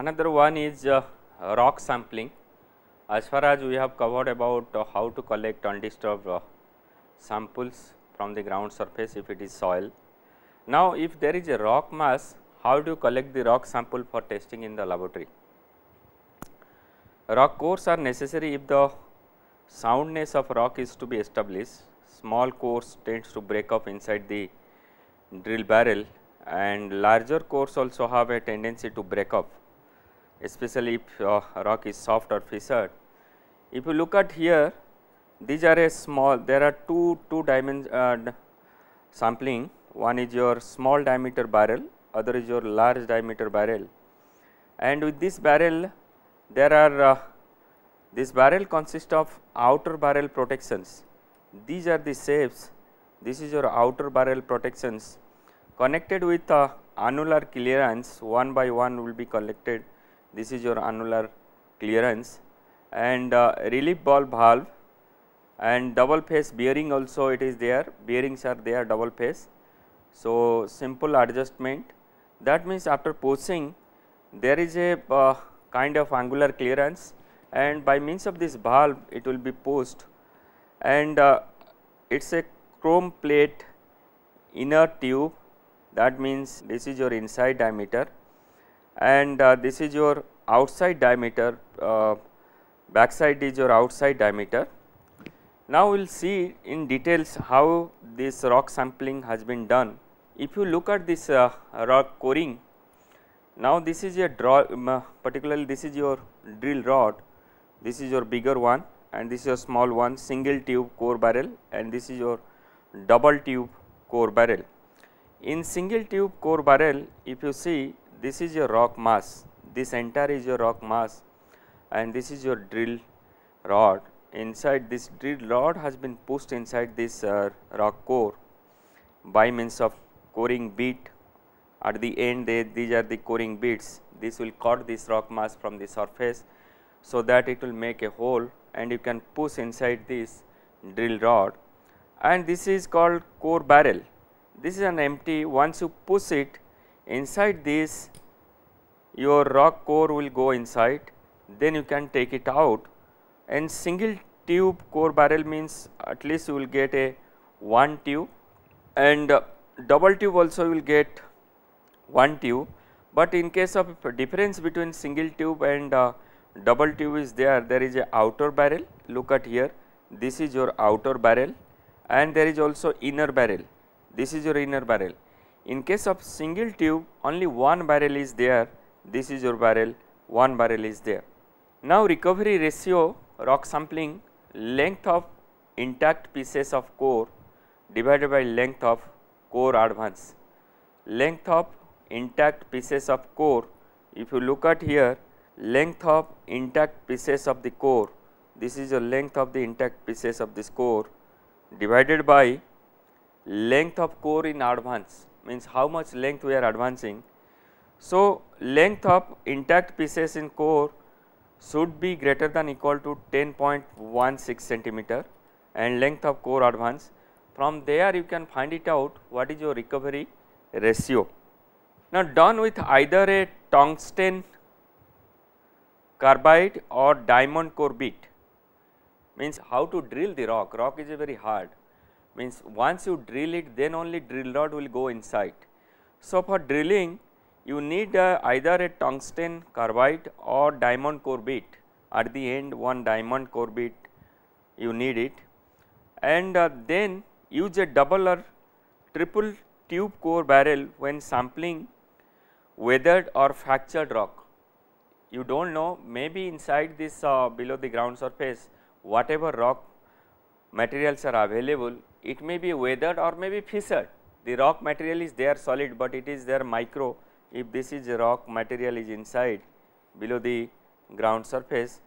Another one is uh, rock sampling. As far as we have covered about uh, how to collect undisturbed uh, samples from the ground surface if it is soil. Now, if there is a rock mass, how do you collect the rock sample for testing in the laboratory? Rock cores are necessary if the soundness of rock is to be established. Small cores tends to break up inside the drill barrel and larger cores also have a tendency to break up especially if uh, rock is soft or fissured. If you look at here, these are a small, there are two, two dimension uh, sampling, one is your small diameter barrel, other is your large diameter barrel. And with this barrel, there are, uh, this barrel consists of outer barrel protections. These are the shapes, this is your outer barrel protections connected with uh, annular clearance one by one will be collected this is your annular clearance and uh, relief ball valve and double face bearing also it is there bearings are there double face. So, simple adjustment that means after pushing there is a uh, kind of angular clearance and by means of this valve it will be pushed and uh, it is a chrome plate inner tube that means this is your inside diameter and uh, this is your outside diameter uh, backside is your outside diameter. Now, we will see in details how this rock sampling has been done. If you look at this uh, rock coring, now this is a draw um, uh, particularly this is your drill rod, this is your bigger one and this is your small one single tube core barrel and this is your double tube core barrel. In single tube core barrel if you see this is your rock mass, this entire is your rock mass and this is your drill rod. Inside this drill rod has been pushed inside this uh, rock core by means of coring bit. at the end they, these are the coring beads. This will cut this rock mass from the surface. So, that it will make a hole and you can push inside this drill rod and this is called core barrel. This is an empty once you push it inside this your rock core will go inside then you can take it out and single tube core barrel means at least you will get a one tube and uh, double tube also you will get one tube but in case of difference between single tube and uh, double tube is there there is a outer barrel look at here this is your outer barrel and there is also inner barrel this is your inner barrel in case of single tube only one barrel is there, this is your barrel, one barrel is there. Now recovery ratio rock sampling length of intact pieces of core divided by length of core advance. Length of intact pieces of core if you look at here length of intact pieces of the core this is your length of the intact pieces of this core divided by length of core in advance means how much length we are advancing. So, length of intact pieces in core should be greater than equal to 10.16 centimeter and length of core advance. From there you can find it out what is your recovery ratio. Now, done with either a tungsten carbide or diamond core bit means how to drill the rock, rock is a very hard means once you drill it then only drill rod will go inside. So, for drilling you need uh, either a tungsten carbide or diamond core bit at the end one diamond core bit you need it and uh, then use a double or triple tube core barrel when sampling weathered or fractured rock. You do not know maybe inside this uh, below the ground surface whatever rock materials are available, it may be weathered or may be fissured. The rock material is there solid, but it is there micro. If this is rock material is inside below the ground surface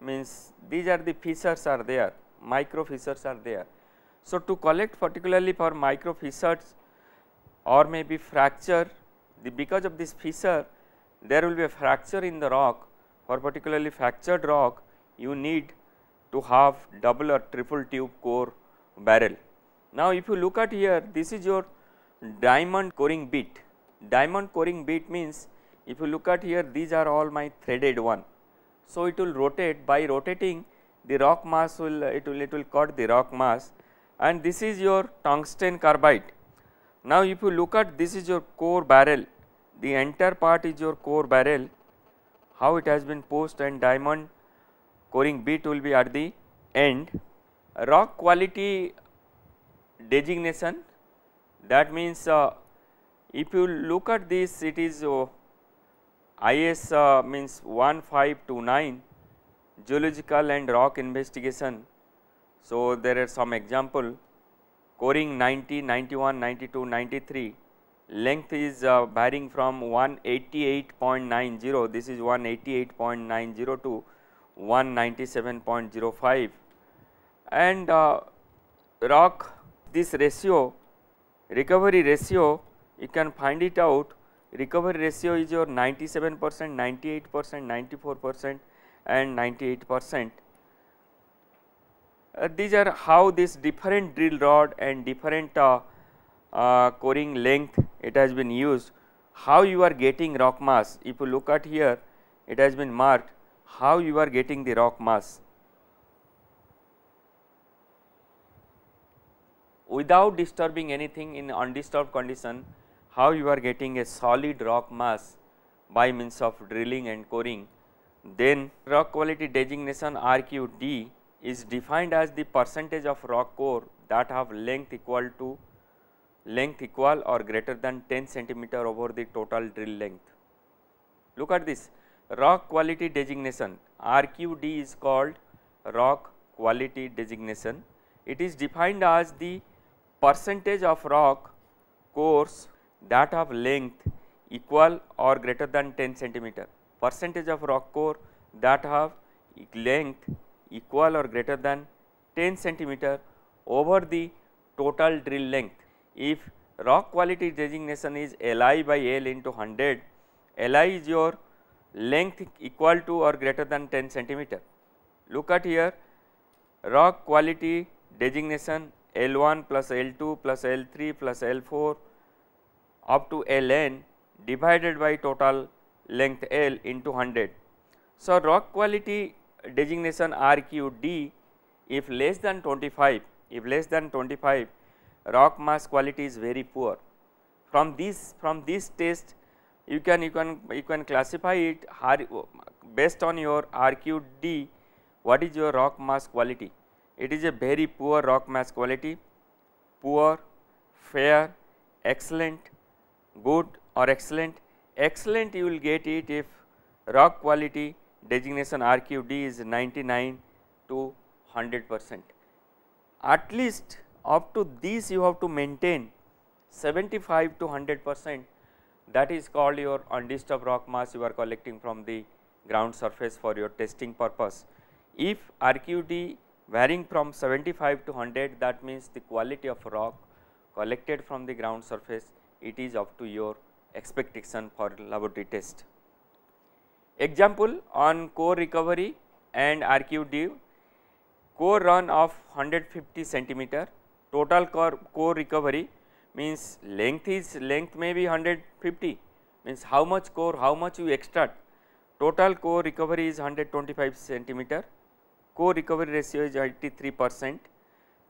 means these are the fissures are there, micro fissures are there. So, to collect particularly for micro fissures or maybe fracture the because of this fissure there will be a fracture in the rock for particularly fractured rock you need to have double or triple tube core barrel. Now, if you look at here this is your diamond coring bit. Diamond coring bit means if you look at here these are all my threaded one. So, it will rotate by rotating the rock mass will it will it will cut the rock mass and this is your tungsten carbide. Now, if you look at this is your core barrel the entire part is your core barrel how it has been posed and diamond coring bit will be at the end. Rock quality designation that means uh, if you look at this it is uh, IS uh, means 1529 geological and rock investigation. So, there are some example coring 90, 91, 92, 93 length is uh, varying from 188.90 this is 188.90 to 197.05 and uh, rock this ratio recovery ratio you can find it out recovery ratio is your 97 percent 98 percent 94 percent and 98 percent uh, these are how this different drill rod and different uh, uh, coring length it has been used how you are getting rock mass if you look at here it has been marked how you are getting the rock mass. Without disturbing anything in undisturbed condition, how you are getting a solid rock mass by means of drilling and coring. Then rock quality designation RQD is defined as the percentage of rock core that have length equal to length equal or greater than 10 centimeter over the total drill length. Look at this Rock quality designation RQD is called rock quality designation. It is defined as the percentage of rock cores that have length equal or greater than 10 centimeter. Percentage of rock core that have length equal or greater than 10 centimeter over the total drill length. If rock quality designation is Li by L into 100, Li is your length equal to or greater than 10 centimeter. Look at here rock quality designation L1 plus L2 plus L3 plus L4 up to Ln divided by total length L into 100. So, rock quality designation RQD if less than 25, if less than 25 rock mass quality is very poor. From this, from this test you can you can you can classify it based on your RQD what is your rock mass quality it is a very poor rock mass quality poor fair excellent good or excellent excellent you will get it if rock quality designation RQD is 99 to 100 percent at least up to this you have to maintain 75 to 100 percent that is called your undisturbed rock mass you are collecting from the ground surface for your testing purpose. If RQD varying from 75 to 100 that means the quality of rock collected from the ground surface it is up to your expectation for laboratory test. Example on core recovery and RQD core run of 150 centimeter total core, core recovery means length is length may be 150 means how much core how much you extract total core recovery is 125 centimeter core recovery ratio is 83 percent.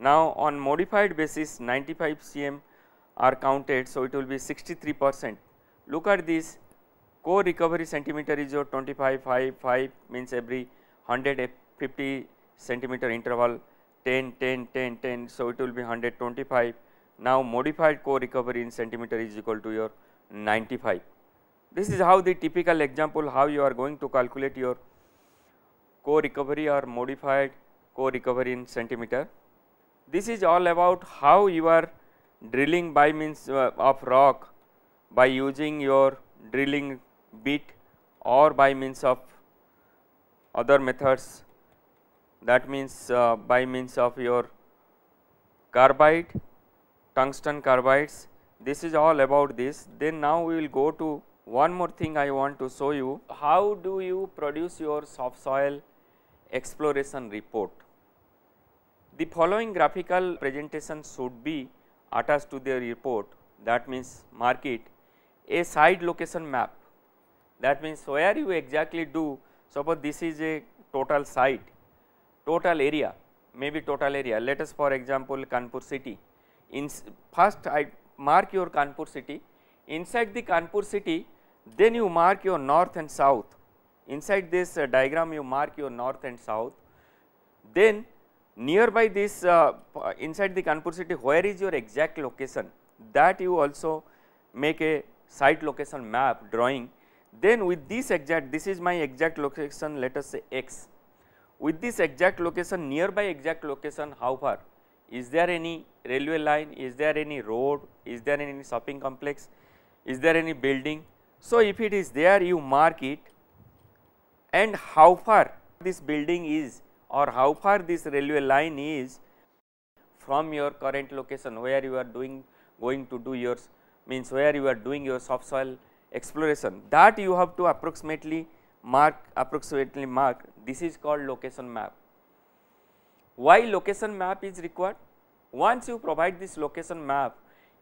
Now, on modified basis 95 cm are counted. So, it will be 63 percent look at this core recovery centimeter is your 25 5 5 means every 150 centimeter interval 10 10 10 10. So, it will be 125 now, modified co-recovery in centimeter is equal to your 95. This is how the typical example how you are going to calculate your co-recovery or modified co-recovery in centimeter. This is all about how you are drilling by means uh, of rock by using your drilling bit or by means of other methods that means uh, by means of your carbide tungsten carbides this is all about this then now we will go to one more thing I want to show you how do you produce your soft soil exploration report. The following graphical presentation should be attached to the report that means mark it a site location map that means where you exactly do suppose this is a total site total area maybe total area let us for example Kanpur city in first I mark your Kanpur city, inside the Kanpur city then you mark your north and south, inside this uh, diagram you mark your north and south, then nearby this uh, inside the Kanpur city where is your exact location that you also make a site location map drawing then with this exact this is my exact location let us say x with this exact location nearby exact location how far is there any railway line, is there any road, is there any shopping complex, is there any building. So, if it is there you mark it and how far this building is or how far this railway line is from your current location where you are doing going to do your means where you are doing your soft soil exploration that you have to approximately mark approximately mark this is called location map. Why location map is required? Once you provide this location map,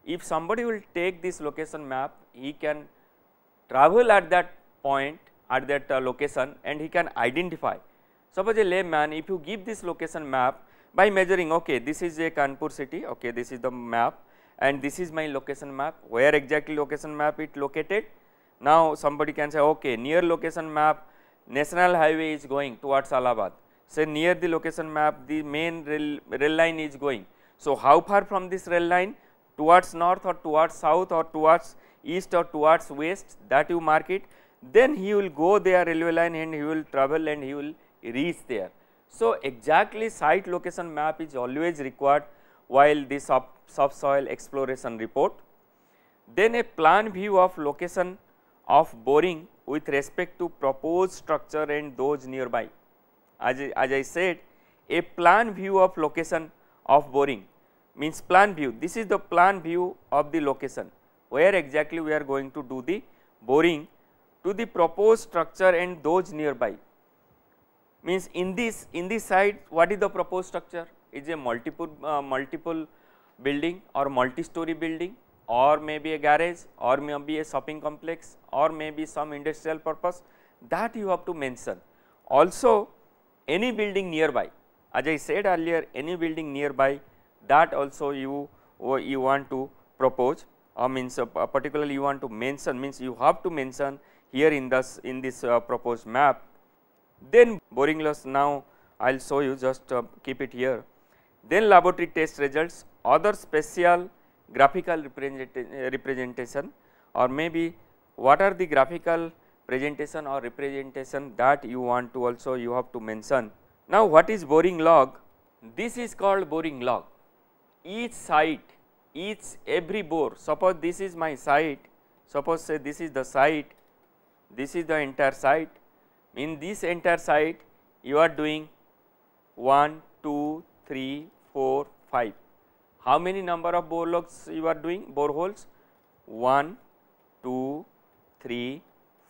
if somebody will take this location map, he can travel at that point at that uh, location and he can identify. Suppose a layman if you give this location map by measuring okay this is a Kanpur city okay this is the map and this is my location map where exactly location map it located. Now somebody can say okay near location map national highway is going towards Allahabad say near the location map the main rail, rail line is going. So, how far from this rail line towards north or towards south or towards east or towards west that you mark it then he will go there railway line and he will travel and he will reach there. So, exactly site location map is always required while the sub subsoil exploration report. Then a plan view of location of boring with respect to proposed structure and those nearby as, I, as I said a plan view of location of boring means plan view this is the plan view of the location where exactly we are going to do the boring to the proposed structure and those nearby means in this in this side what is the proposed structure is a multiple uh, multiple building or multi story building or maybe a garage or maybe a shopping complex or maybe some industrial purpose that you have to mention also any building nearby as I said earlier any building nearby that also you uh, you want to propose or uh, means uh, particularly you want to mention means you have to mention here in this in this uh, proposed map. Then boring loss now I will show you just uh, keep it here. Then laboratory test results other spatial graphical uh, representation or maybe what are the graphical presentation or representation that you want to also you have to mention. Now, what is boring log? This is called boring log. Each site, each every bore, suppose this is my site, suppose say this is the site, this is the entire site. In this entire site, you are doing 1, 2, 3, 4, 5. How many number of bore logs you are doing, bore holes? 1, 2, 3,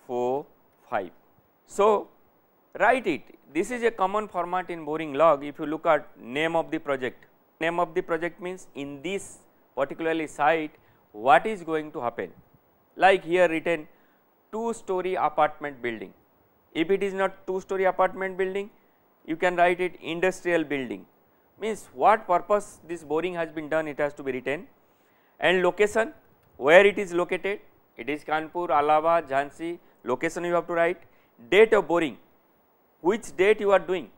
4, 5. So, write it. This is a common format in boring log if you look at name of the project. Name of the project means in this particularly site what is going to happen. Like here written 2 story apartment building. If it is not 2 story apartment building you can write it industrial building means what purpose this boring has been done it has to be written and location where it is located it is Kanpur, Alava, Jhansi location you have to write, date of boring, which date you are doing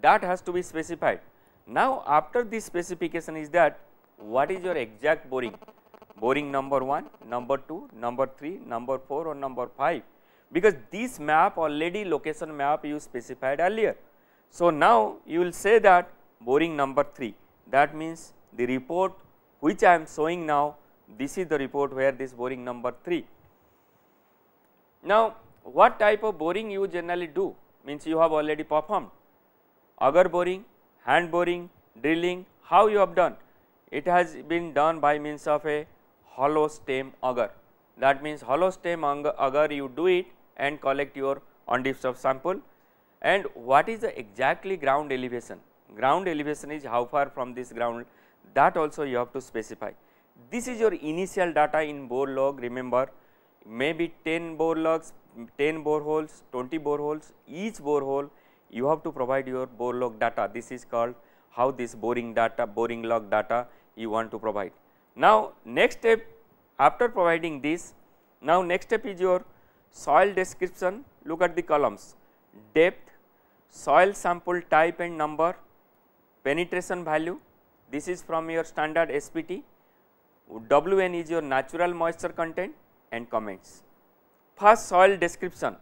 that has to be specified. Now, after this specification is that what is your exact boring, boring number 1, number 2, number 3, number 4 or number 5 because this map already location map you specified earlier. So, now you will say that boring number 3 that means the report which I am showing now this is the report where this boring number 3 now, what type of boring you generally do means you have already performed auger boring, hand boring, drilling how you have done? It has been done by means of a hollow stem auger that means hollow stem auger you do it and collect your on of sample and what is the exactly ground elevation? Ground elevation is how far from this ground that also you have to specify. This is your initial data in bore log remember maybe 10 bore logs, 10 bore holes, 20 bore holes. each bore hole, you have to provide your bore log data. This is called how this boring data, boring log data you want to provide. Now, next step after providing this, now next step is your soil description, look at the columns depth, soil sample type and number, penetration value, this is from your standard SPT, WN is your natural moisture content, and comments. First soil description,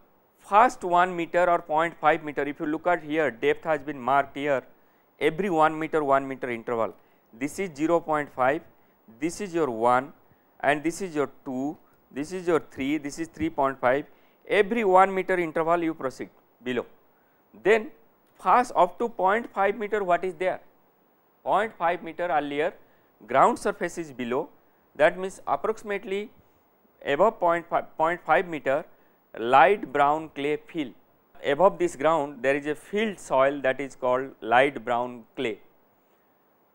first 1 meter or 0.5 meter if you look at here depth has been marked here every 1 meter 1 meter interval. This is 0.5, this is your 1 and this is your 2, this is your 3, this is 3.5 every 1 meter interval you proceed below. Then first up to 0.5 meter what is there? 0.5 meter earlier ground surface is below that means approximately above 0.5, 0.5 meter light brown clay fill. Above this ground there is a field soil that is called light brown clay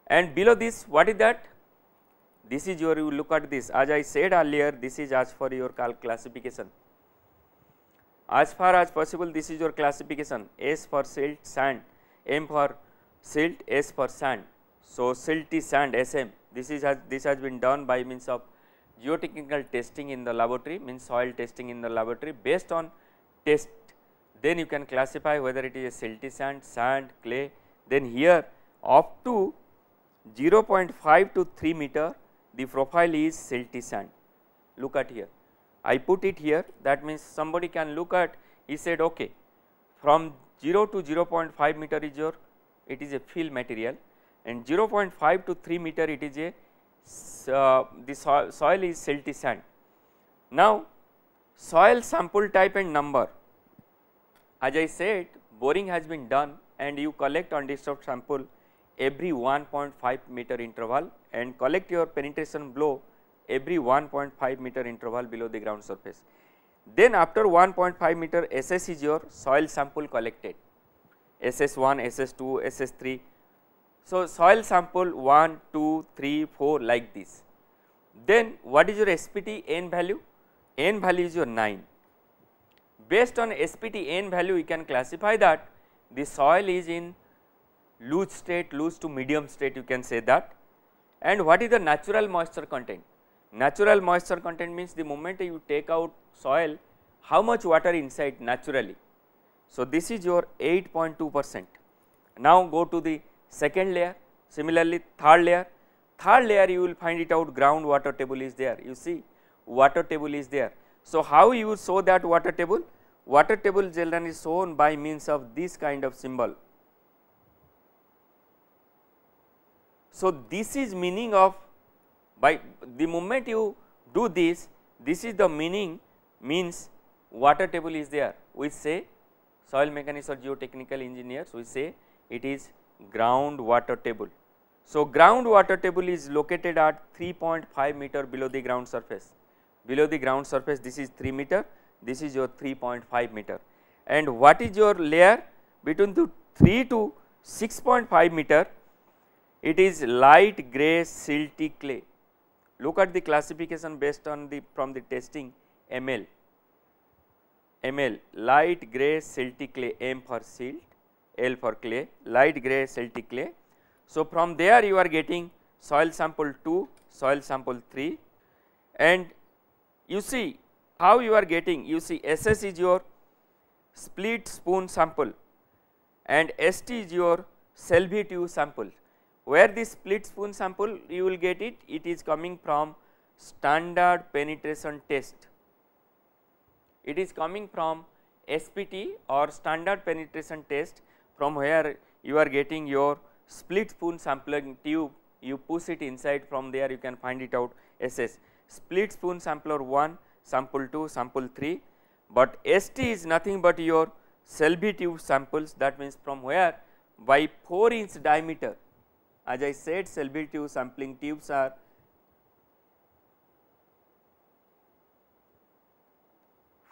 and below this what is that? This is your you look at this as I said earlier this is as for your classification. As far as possible this is your classification S for silt sand, M for silt, S for sand. So, silty sand SM this is has this has been done by means of geotechnical testing in the laboratory means soil testing in the laboratory based on test then you can classify whether it is a silty sand, sand, clay then here up to 0.5 to 3 meter the profile is silty sand look at here. I put it here that means somebody can look at he said okay from 0 to 0.5 meter is your it is a fill material and 0.5 to 3 meter it is a so, the soil, soil is silty sand. Now, soil sample type and number as I said boring has been done and you collect undisturbed sample every 1.5 meter interval and collect your penetration blow every 1.5 meter interval below the ground surface. Then after 1.5 meter SS is your soil sample collected SS1, SS2, SS3 so, soil sample 1, 2, 3, 4 like this. Then what is your SPT n value? n value is your 9. Based on SPT n value we can classify that the soil is in loose state, loose to medium state you can say that. And what is the natural moisture content? Natural moisture content means the moment you take out soil, how much water inside naturally. So, this is your 8.2 percent. Now, go to the second layer, similarly third layer, third layer you will find it out ground water table is there, you see water table is there. So, how you show that water table? Water table generally is shown by means of this kind of symbol. So, this is meaning of by the moment you do this, this is the meaning means water table is there, we say soil mechanics or geotechnical engineers, we say it is ground water table. So, ground water table is located at 3.5 meter below the ground surface. Below the ground surface this is 3 meter, this is your 3.5 meter and what is your layer between the 3 to 6.5 meter it is light grey silty clay. Look at the classification based on the from the testing ML, ML light grey silty clay M for silt, L for clay, light gray Celtic clay. So, from there you are getting soil sample 2, soil sample 3 and you see how you are getting you see SS is your split spoon sample and ST is your Selby tube sample. Where this split spoon sample you will get it, it is coming from standard penetration test. It is coming from SPT or standard penetration test from where you are getting your split spoon sampling tube you push it inside from there you can find it out SS split spoon sampler 1 sample 2 sample 3 but ST is nothing but your Selby tube samples that means from where by 4 inch diameter as I said Selby tube sampling tubes are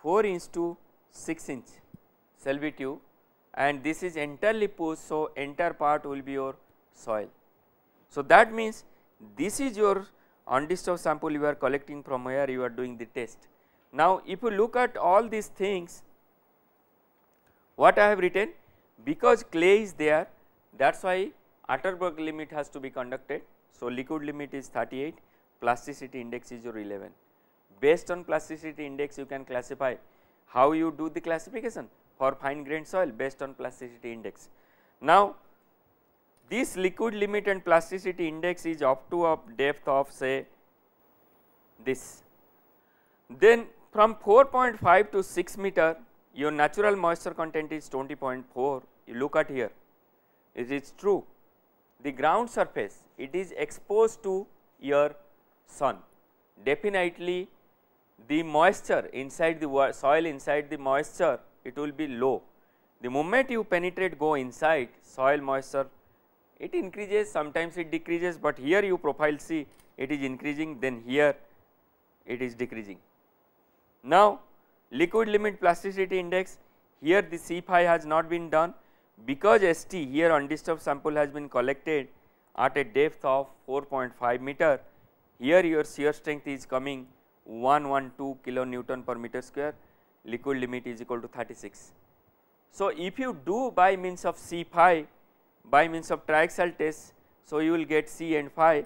four inch to six inch Selby tube and this is interlipose. So, entire part will be your soil. So, that means this is your undisturbed sample you are collecting from where you are doing the test. Now, if you look at all these things what I have written because clay is there that is why Atterberg limit has to be conducted. So, liquid limit is 38 plasticity index is your 11 based on plasticity index you can classify how you do the classification for fine grained soil based on plasticity index. Now, this liquid limit and plasticity index is up to a depth of say this. Then from 4.5 to 6 meter your natural moisture content is 20.4 you look at here it is true the ground surface it is exposed to your sun definitely the moisture inside the soil inside the moisture it will be low. The moment you penetrate go inside soil moisture it increases sometimes it decreases, but here you profile see it is increasing then here it is decreasing. Now, liquid limit plasticity index here the C phi has not been done because ST here undisturbed sample has been collected at a depth of 4.5 meter here your shear strength is coming 112 kilonewton per meter square liquid limit is equal to 36. So, if you do by means of C phi by means of triaxial test, so you will get C and phi.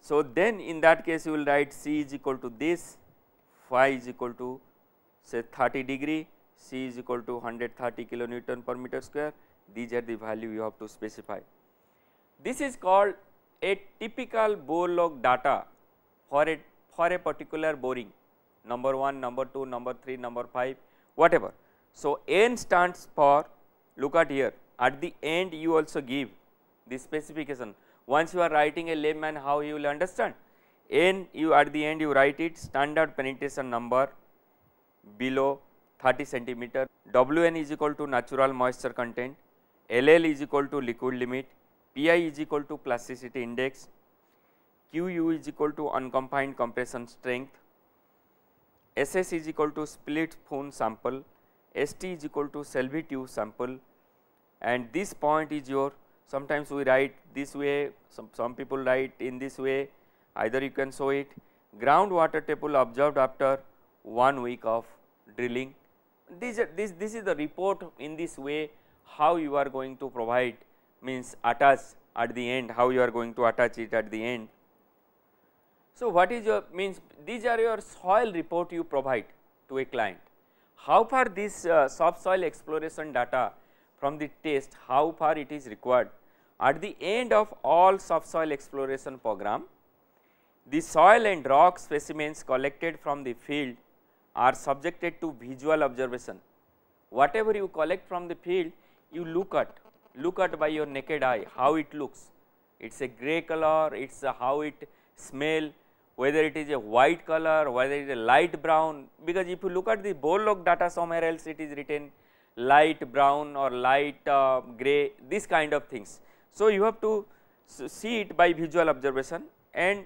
So, then in that case you will write C is equal to this, phi is equal to say 30 degree, C is equal to 130 kilonewton per meter square, these are the value you have to specify. This is called a typical bore log data for a for a particular boring number 1, number 2, number 3, number 5, whatever. So, n stands for look at here at the end you also give the specification. Once you are writing a layman how you will understand n you at the end you write it standard penetration number below 30 centimeter, Wn is equal to natural moisture content, LL is equal to liquid limit, Pi is equal to plasticity index, QU is equal to unconfined compression strength, SS is equal to split phone sample, ST is equal to Selby tube sample and this point is your sometimes we write this way, some, some people write in this way either you can show it ground water table observed after one week of drilling. This, this, this is the report in this way how you are going to provide means attach at the end, how you are going to attach it at the end so, what is your means these are your soil report you provide to a client. How far this uh, subsoil exploration data from the test, how far it is required? At the end of all subsoil exploration program, the soil and rock specimens collected from the field are subjected to visual observation. Whatever you collect from the field, you look at, look at by your naked eye how it looks. It is a gray color, it is how it smell, whether it is a white color, whether it is a light brown, because if you look at the Borlaug data somewhere else it is written light brown or light uh, gray, this kind of things. So, you have to see it by visual observation and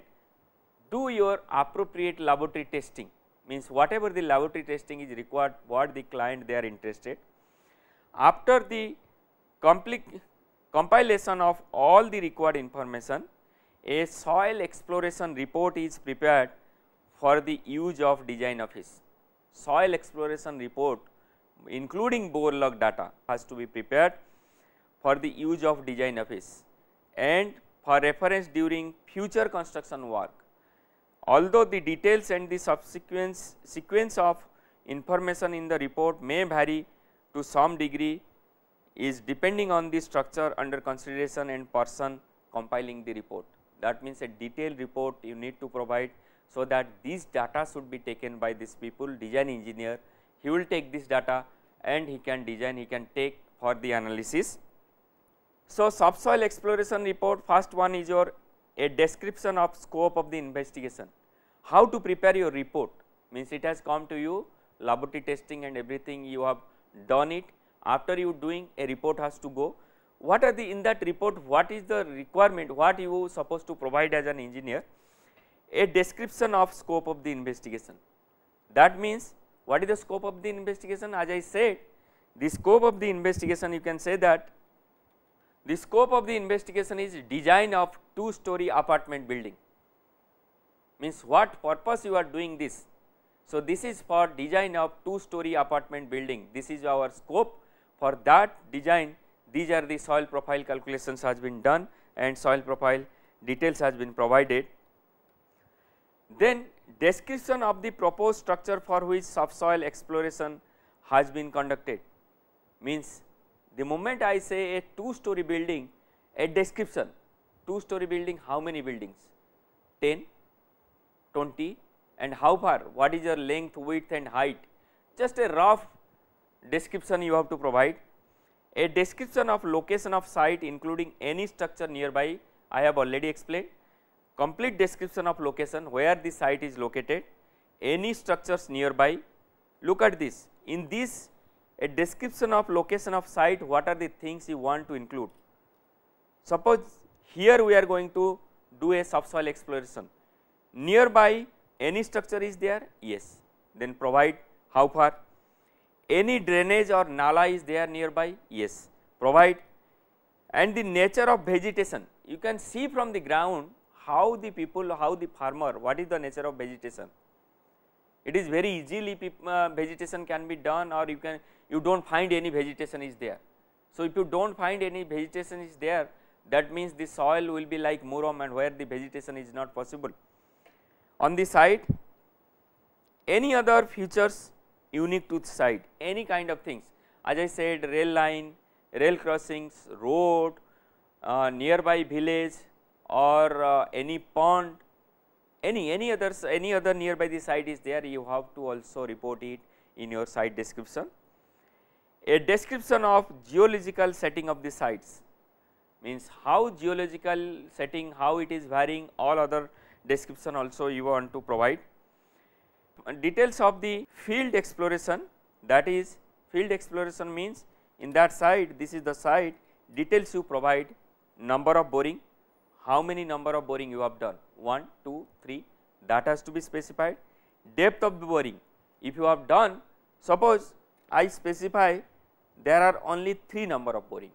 do your appropriate laboratory testing means whatever the laboratory testing is required what the client they are interested. After the compilation of all the required information a soil exploration report is prepared for the use of design office. Soil exploration report including bore log data has to be prepared for the use of design office and for reference during future construction work. Although the details and the subsequent sequence of information in the report may vary to some degree is depending on the structure under consideration and person compiling the report that means a detailed report you need to provide. So, that these data should be taken by these people design engineer, he will take this data and he can design, he can take for the analysis. So, subsoil exploration report first one is your a description of scope of the investigation, how to prepare your report means it has come to you laboratory testing and everything you have done it after you doing a report has to go what are the in that report what is the requirement what you supposed to provide as an engineer a description of scope of the investigation that means what is the scope of the investigation as I said the scope of the investigation you can say that the scope of the investigation is design of two story apartment building means what purpose you are doing this. So, this is for design of two story apartment building this is our scope for that design these are the soil profile calculations has been done and soil profile details has been provided. Then description of the proposed structure for which subsoil exploration has been conducted means the moment I say a two story building a description two story building how many buildings 10, 20 and how far what is your length width and height just a rough description you have to provide a description of location of site including any structure nearby I have already explained. Complete description of location where the site is located, any structures nearby. Look at this, in this a description of location of site what are the things you want to include. Suppose here we are going to do a subsoil exploration, nearby any structure is there? Yes, then provide how far any drainage or nala is there nearby? Yes, provide and the nature of vegetation you can see from the ground how the people, how the farmer, what is the nature of vegetation. It is very easily uh, vegetation can be done or you can, you do not find any vegetation is there. So, if you do not find any vegetation is there, that means the soil will be like murom and where the vegetation is not possible. On the side, any other features unique to the site, any kind of things. As I said, rail line, rail crossings, road, uh, nearby village or uh, any pond, any, any other, any other nearby the site is there, you have to also report it in your site description. A description of geological setting of the sites means how geological setting, how it is varying, all other description also you want to provide details of the field exploration that is field exploration means in that site this is the site details you provide number of boring, how many number of boring you have done 1, 2, 3 that has to be specified, depth of the boring if you have done suppose I specify there are only 3 number of boring.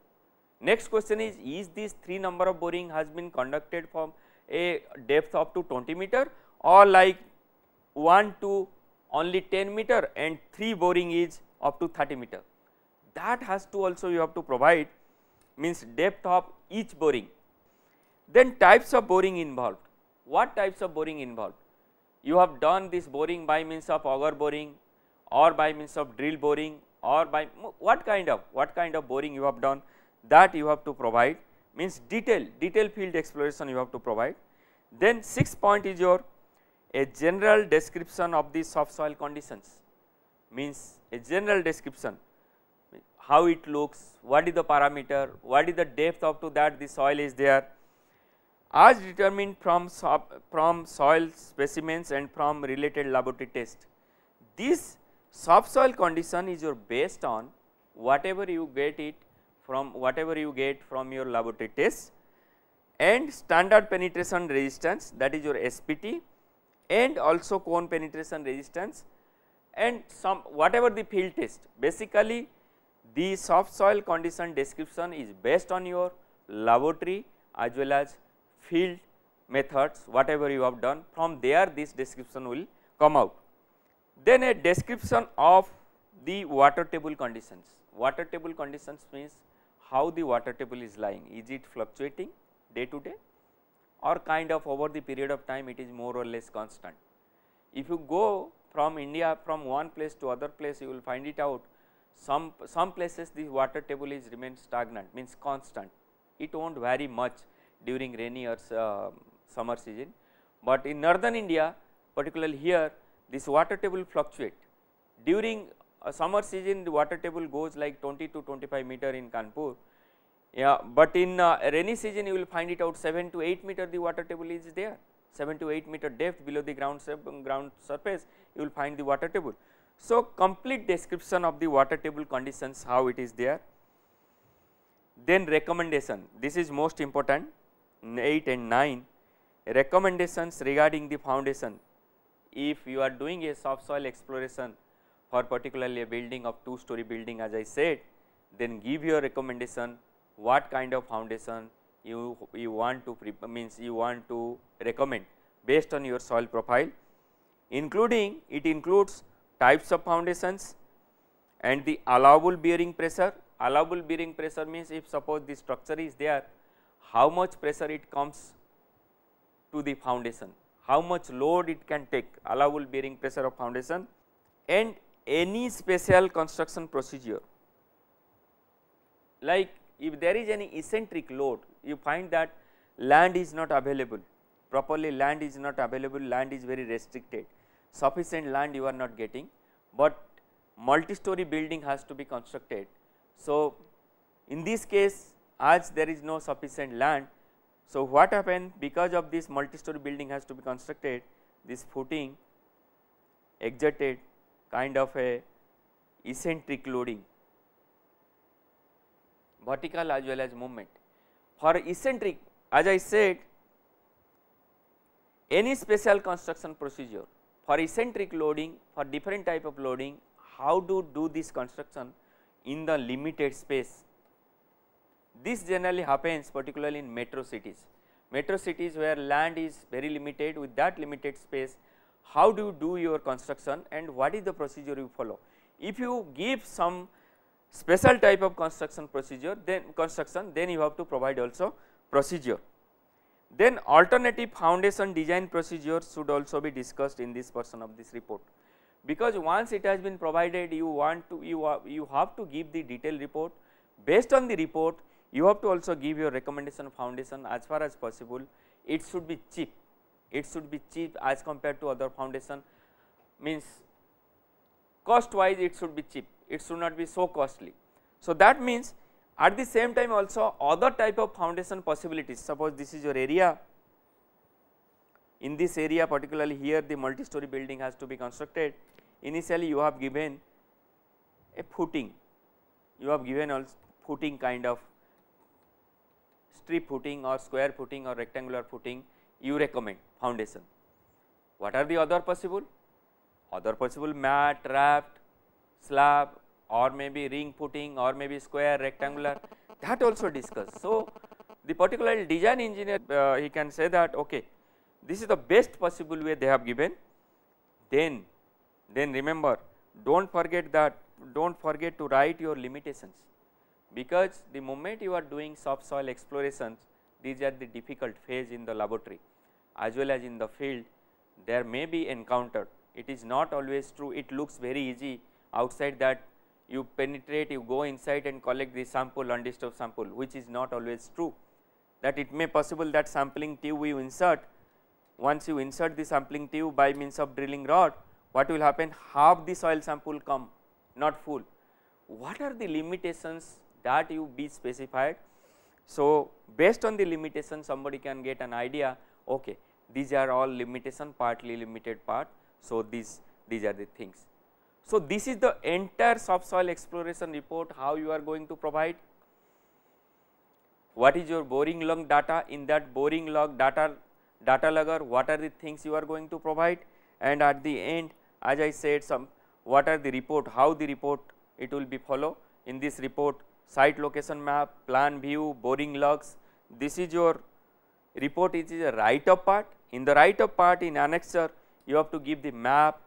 Next question is is this 3 number of boring has been conducted from a depth up to 20 meter or like 1 to only 10 meter and 3 boring is up to 30 meter. That has to also you have to provide means depth of each boring. Then types of boring involved. What types of boring involved? You have done this boring by means of auger boring or by means of drill boring or by what kind of what kind of boring you have done that you have to provide means detail detail field exploration you have to provide. Then sixth point is your a general description of the soft soil conditions means a general description how it looks, what is the parameter, what is the depth up to that the soil is there as determined from, from soil specimens and from related laboratory test. This subsoil condition is your based on whatever you get it from whatever you get from your laboratory test and standard penetration resistance that is your SPT and also cone penetration resistance and some whatever the field test basically the soft soil condition description is based on your laboratory as well as field methods whatever you have done from there this description will come out. Then a description of the water table conditions, water table conditions means how the water table is lying, is it fluctuating day to day or kind of over the period of time it is more or less constant. If you go from India from one place to other place you will find it out some some places the water table is remain stagnant means constant it will not vary much during rainy or uh, summer season, but in northern India particularly here this water table fluctuate during a uh, summer season the water table goes like 20 to 25 meter in Kanpur yeah, but in uh, rainy season you will find it out 7 to 8 meter the water table is there, 7 to 8 meter depth below the ground, ground surface you will find the water table. So, complete description of the water table conditions how it is there. Then recommendation this is most important 8 and 9 recommendations regarding the foundation if you are doing a subsoil exploration for particularly a building of two story building as I said then give your recommendation what kind of foundation you, you want to means you want to recommend based on your soil profile including it includes types of foundations and the allowable bearing pressure. Allowable bearing pressure means if suppose the structure is there, how much pressure it comes to the foundation, how much load it can take allowable bearing pressure of foundation and any special construction procedure like if there is any eccentric load you find that land is not available properly land is not available land is very restricted sufficient land you are not getting but multi-story building has to be constructed. So, in this case as there is no sufficient land. So, what happened because of this multi-story building has to be constructed this footing exerted kind of a eccentric loading vertical as well as movement. For eccentric as I said any special construction procedure for eccentric loading for different type of loading how to do this construction in the limited space. This generally happens particularly in metro cities. Metro cities where land is very limited with that limited space how do you do your construction and what is the procedure you follow. If you give some special type of construction procedure then construction then you have to provide also procedure. Then alternative foundation design procedure should also be discussed in this portion of this report because once it has been provided you want to you you have to give the detailed report based on the report you have to also give your recommendation foundation as far as possible it should be cheap it should be cheap as compared to other foundation means cost wise it should be cheap it should not be so costly. So, that means at the same time also other type of foundation possibilities suppose this is your area in this area particularly here the multi-story building has to be constructed initially you have given a footing you have given also footing kind of strip footing or square footing or rectangular footing you recommend foundation. What are the other possible? Other possible mat, raft, slab or maybe ring putting or maybe square rectangular that also discussed. So, the particular design engineer uh, he can say that okay this is the best possible way they have given then then remember do not forget that do not forget to write your limitations because the moment you are doing subsoil explorations these are the difficult phase in the laboratory as well as in the field there may be encountered it is not always true it looks very easy outside that you penetrate, you go inside and collect the sample undisturbed sample which is not always true that it may possible that sampling tube you insert once you insert the sampling tube by means of drilling rod what will happen half the soil sample come not full. What are the limitations that you be specified? So, based on the limitation somebody can get an idea okay these are all limitation partly limited part. So, these these are the things. So, this is the entire subsoil exploration report how you are going to provide, what is your boring log data in that boring log data data logger what are the things you are going to provide and at the end as I said some what are the report how the report it will be follow in this report site location map plan view boring logs this is your report it is a write up part in the write up part in annexure you have to give the map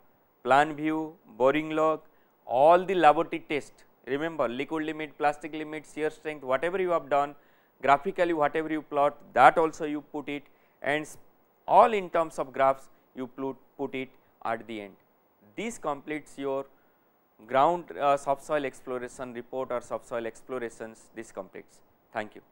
plan view, boring log, all the laboratory test. Remember liquid limit, plastic limit, shear strength, whatever you have done, graphically whatever you plot that also you put it and all in terms of graphs you put it at the end. This completes your ground uh, subsoil exploration report or subsoil explorations this completes. Thank you.